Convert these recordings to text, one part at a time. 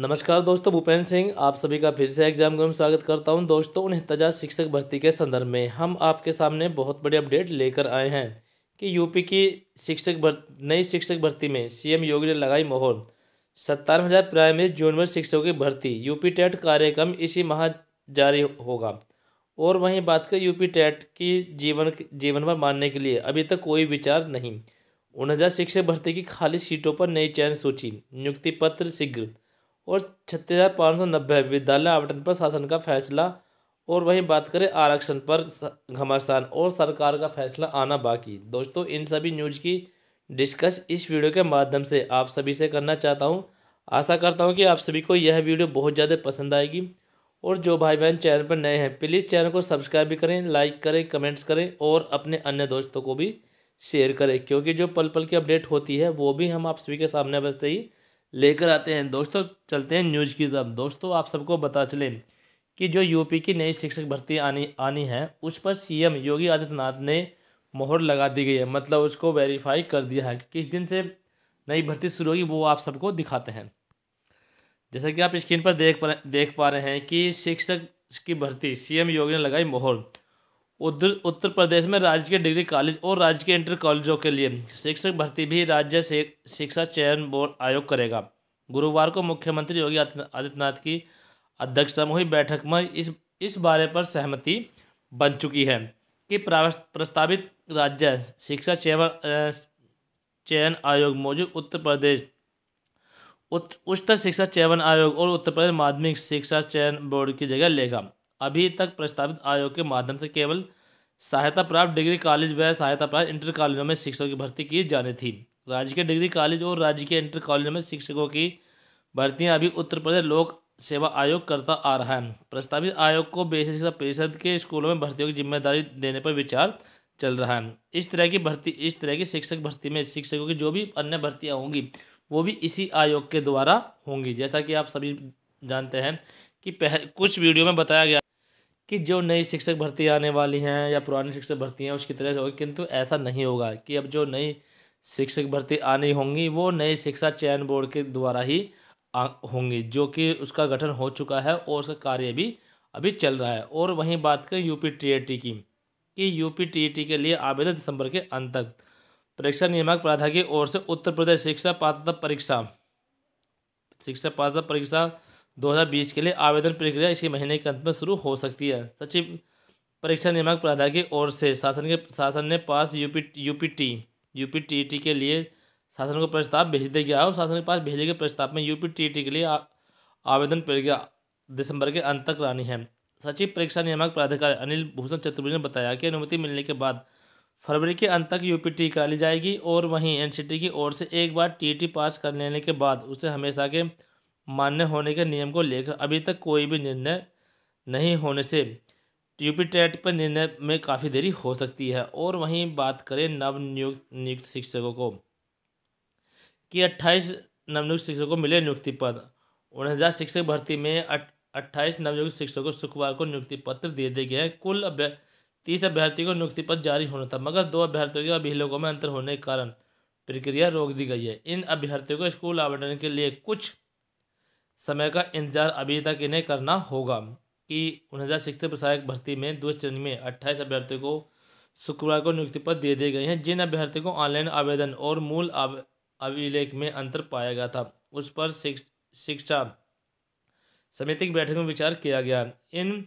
नमस्कार दोस्तों भूपेंद्र सिंह आप सभी का फिर से एग्जाम गुरु में स्वागत करता हूं दोस्तों उनहत्तजा शिक्षक भर्ती के संदर्भ में हम आपके सामने बहुत बड़ी अपडेट लेकर आए हैं कि यूपी की शिक्षक भर्ती नई शिक्षक भर्ती में सीएम योगी ने लगाई मोहर सत्तावन हज़ार प्राइमरी जूनियर शिक्षकों की भर्ती यूपी टेट कार्यक्रम इसी माह जारी होगा और वहीं बात करें यूपी टेट की जीवन जीवन भर मानने के लिए अभी तक कोई विचार नहीं उन शिक्षक भर्ती की खाली सीटों पर नई चयन सूची नियुक्ति पत्र शीघ्र और छत्तीस हज़ार पाँच सौ नब्बे विद्यालय आवंटन पर शासन का फैसला और वहीं बात करें आरक्षण पर घमासान और सरकार का फैसला आना बाकी दोस्तों इन सभी न्यूज़ की डिस्कस इस वीडियो के माध्यम से आप सभी से करना चाहता हूँ आशा करता हूँ कि आप सभी को यह वीडियो बहुत ज़्यादा पसंद आएगी और जो भाई बहन चैनल पर नए हैं प्लीज़ चैनल को सब्सक्राइब भी करें लाइक करें कमेंट्स करें और अपने अन्य दोस्तों को भी शेयर करें क्योंकि जो पल पल की अपडेट होती है वो भी हम आप सभी के सामने बस ही लेकर आते हैं दोस्तों चलते हैं न्यूज़ की तरफ दोस्तों आप सबको बता चले कि जो यूपी की नई शिक्षक भर्ती आनी आनी है उस पर सीएम योगी आदित्यनाथ ने मोहर लगा दी गई है मतलब उसको वेरीफाई कर दिया है कि किस दिन से नई भर्ती शुरू होगी वो आप सबको दिखाते हैं जैसा कि आप स्क्रीन पर देख पा देख पा रहे हैं कि शिक्षक की भर्ती सीएम योगी ने लगाई मोहर उत्तर प्रदेश में राज्य के डिग्री कॉलेज और राज्य के इंटर कॉलेजों के लिए शिक्षक भर्ती भी राज्य शिक्षा चयन बोर्ड आयोग करेगा गुरुवार को मुख्यमंत्री योगी आदित्यनाथ की अध्यक्षता में हुई बैठक में इस इस बारे पर सहमति बन चुकी है कि प्रस्तावित राज्य शिक्षा चयन चयन आयोग मौजूद उत्तर प्रदेश उच्चतर शिक्षा चयन आयोग और उत्तर प्रदेश माध्यमिक शिक्षा चयन बोर्ड की जगह लेगा अभी तक प्रस्तावित आयोग के माध्यम से केवल सहायता प्राप्त डिग्री कॉलेज व सहायता प्राप्त इंटर कॉलेजों में शिक्षकों की भर्ती की जानी थी राज्य के डिग्री कॉलेज और राज्य के इंटर कॉलेजों में शिक्षकों की भर्तियां अभी उत्तर प्रदेश लोक सेवा आयोग करता आ रहा है प्रस्तावित आयोग को बेसिक शिक्षा परिषद के स्कूलों में भर्तियों की जिम्मेदारी देने पर विचार चल रहा है इस तरह की भर्ती इस तरह की शिक्षक भर्ती में शिक्षकों की जो भी अन्य भर्तियाँ होंगी वो भी इसी आयोग के द्वारा होंगी जैसा कि आप सभी जानते हैं कि पह, कुछ वीडियो में बताया गया कि जो नई शिक्षक भर्ती आने वाली हैं या पुरानी शिक्षक भर्ती हैं उसकी तरह से होगी किंतु ऐसा नहीं होगा कि अब जो नई शिक्षक भर्ती आनी होंगी वो नए शिक्षा चयन बोर्ड के द्वारा ही होंगी जो कि उसका गठन हो चुका है और उसका कार्य भी अभी चल रहा है और वहीं बात करें यू पी की कि यू पी के लिए आवेदन दिसंबर के अंत तक परीक्षा नियामक प्राधा की ओर से उत्तर प्रदेश शिक्षा पात्रता परीक्षा शिक्षा पात्रता परीक्षा 2020 के लिए आवेदन प्रक्रिया इसी महीने के अंत में शुरू हो सकती है सचिव परीक्षा नियामक प्राधिकार की ओर से शासन के शासन ने पास यूपी यूपीटी यूपीटीटी के लिए शासन को प्रस्ताव भेज दिया गया और शासन के पास भेजे गए प्रस्ताव में यूपीटीटी के लिए आवेदन प्रक्रिया दिसंबर के अंत तक रानी है सचिव परीक्षा नियामक प्राधिकार अनिल भूषण चतुर्वेदी ने बताया कि अनुमति मिलने के बाद फरवरी के अंत तक यूपीटी करा ली जाएगी और वहीं एनसीटी की ओर से एक बार टी पास कर लेने के बाद उसे हमेशा के मान्य होने के नियम को लेकर अभी तक कोई भी निर्णय नहीं होने से ट्यूपीटेट पर निर्णय में काफ़ी देरी हो सकती है और वहीं बात करें नवनियुक्त नियुक्त शिक्षकों को कि अट्ठाईस नवनियुक्त शिक्षकों को मिले नियुक्ति पद उनहजार शिक्षक भर्ती में अट्ठाईस नवनियुक्त शिक्षकों को शुक्रवार को नियुक्ति पत्र दे दिए गए हैं कुल अभ्य तीस अभ्यर्थियों को नियुक्ति पत्र जारी होना था मगर दो अभ्यर्थियों के अभिलोकों में अंतर होने के कारण प्रक्रिया रोक दी गई है इन अभ्यर्थियों को स्कूल आवंटन के लिए कुछ समय का इंतजार अभी तक इन्हें करना होगा कि उन हज़ार शिक्षक सहायक भर्ती में दो चरण में अट्ठाईस अभ्यर्थियों को शुक्रवार को नियुक्ति पत्र दे दिए गए हैं जिन अभ्यर्थियों को ऑनलाइन आवेदन और मूल अभिलेख में अंतर पाया गया था उस पर शिक्षा समिति की बैठक में विचार किया गया इन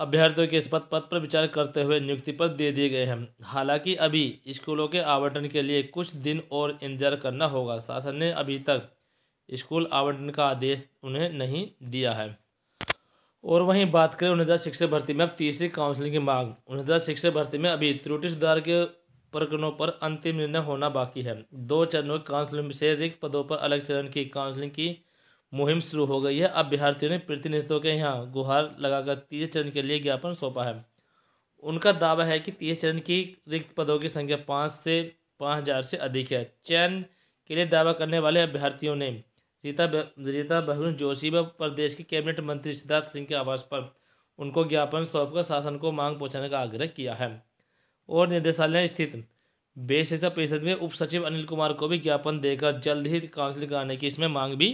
अभ्यर्थियों के इस पद पद पर विचार करते हुए नियुक्ति पत्र दे दिए गए हैं हालांकि अभी स्कूलों के आवंटन के लिए कुछ दिन और इंतजार करना होगा शासन ने अभी तक स्कूल आवंटन का आदेश उन्हें नहीं दिया है और वहीं बात करें हज़ार शिक्षक भर्ती में अब तीसरी काउंसलिंग की मांग हज़ार शिक्षक भर्ती में अभी त्रुटि सुधार के प्रकरणों पर अंतिम निर्णय होना बाकी है दो चरणों की काउंसलिंग से रिक्त पदों पर अलग चरण की काउंसलिंग की मुहिम शुरू हो गई है अब ने प्रतिनिधित्व के यहाँ गुहार लगाकर तीसरे चरण के लिए ज्ञापन सौंपा है उनका दावा है कि तीसरे चरण की रिक्त पदों की संख्या पाँच से पाँच हज़ार से अधिक है चयन के लिए दावा करने वाले अभ्यर्थियों ने रीता रीता बहुन जोशी व प्रदेश के कैबिनेट मंत्री सिद्धार्थ सिंह के आवास पर उनको ज्ञापन सौंपकर शासन को मांग पहुँचाने का आग्रह किया है और निदेशालय स्थित बेशिक्षा परिषद में उप सचिव अनिल कुमार को भी ज्ञापन देकर जल्द ही काउंसिल कराने की इसमें मांग भी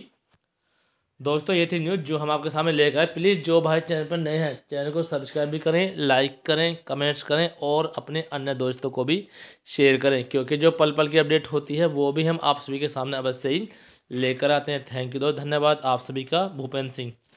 दोस्तों ये थी न्यूज़ जो हम आपके सामने लेकर आए प्लीज़ जो भाई चैनल पर नए हैं चैनल को सब्सक्राइब भी करें लाइक करें कमेंट्स करें और अपने अन्य दोस्तों को भी शेयर करें क्योंकि जो पल पल की अपडेट होती है वो भी हम आप सभी के सामने अवश्य ही लेकर आते हैं थैंक यू दोस्त धन्यवाद आप सभी का भूपेंद्र सिंह